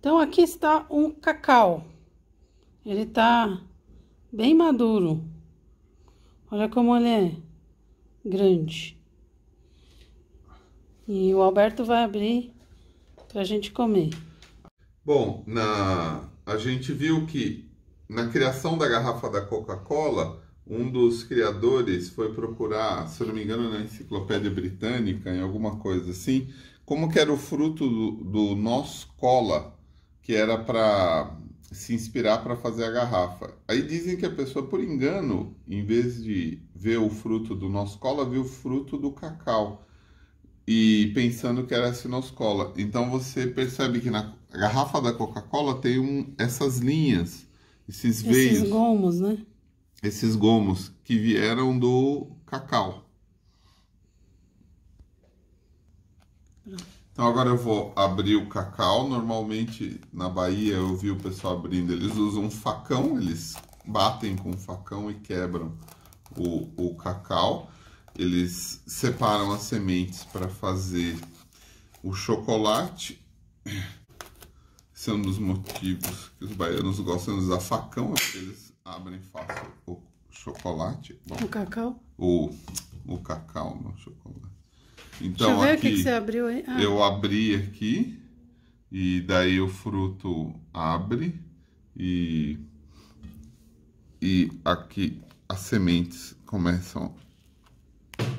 Então, aqui está um cacau. Ele está bem maduro. Olha como ele é grande. E o Alberto vai abrir para a gente comer. Bom, na... a gente viu que na criação da garrafa da Coca-Cola, um dos criadores foi procurar, se eu não me engano, na enciclopédia britânica, em alguma coisa assim, como que era o fruto do, do nós cola, que era para se inspirar para fazer a garrafa. Aí dizem que a pessoa, por engano, em vez de ver o fruto do noscola, viu o fruto do cacau e pensando que era sinoscola. Então você percebe que na garrafa da Coca-Cola tem um, essas linhas, esses veios. Esses gomos, né? Esses gomos que vieram do cacau. Então agora eu vou abrir o cacau. Normalmente na Bahia eu vi o pessoal abrindo, eles usam um facão, eles batem com o facão e quebram o, o cacau. Eles separam as sementes para fazer o chocolate. Esse é um dos motivos que os baianos gostam de usar facão, é porque eles abrem fácil o chocolate. Bom, o cacau? O, o cacau, não o chocolate. Então, Deixa eu ver aqui, o que você abriu aí. Ah. Eu abri aqui e daí o fruto abre e, e aqui as sementes começam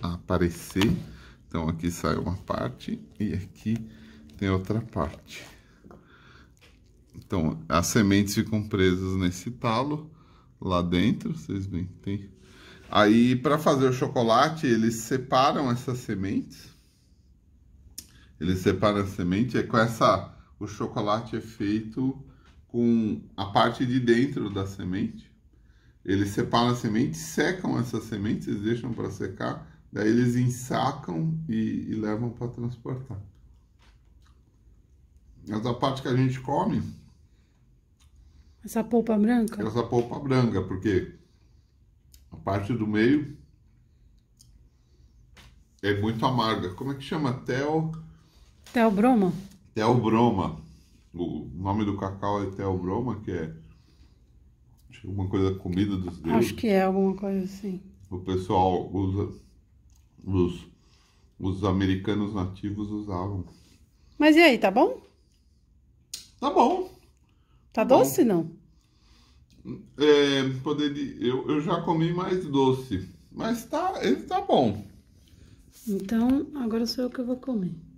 a aparecer. Então aqui sai uma parte e aqui tem outra parte. Então as sementes ficam presas nesse talo lá dentro, vocês que tem. Aí para fazer o chocolate eles separam essas sementes ele separa a semente, é com essa o chocolate é feito com a parte de dentro da semente. Eles separam a semente, secam essas sementes, deixam para secar, daí eles ensacam e, e levam para transportar. Essa parte que a gente come. Essa polpa branca? Essa polpa branca, porque a parte do meio é muito amarga. Como é que chama? Tel. Teobroma? Teobroma. O nome do cacau é Teobroma, é, que é alguma coisa comida dos deuses. Acho que é alguma coisa assim. O pessoal usa, os, os americanos nativos usavam. Mas e aí, tá bom? Tá bom. Tá, tá bom. doce, não? É, poderia, eu, eu já comi mais doce, mas tá, ele tá bom. Então, agora sou eu que vou comer.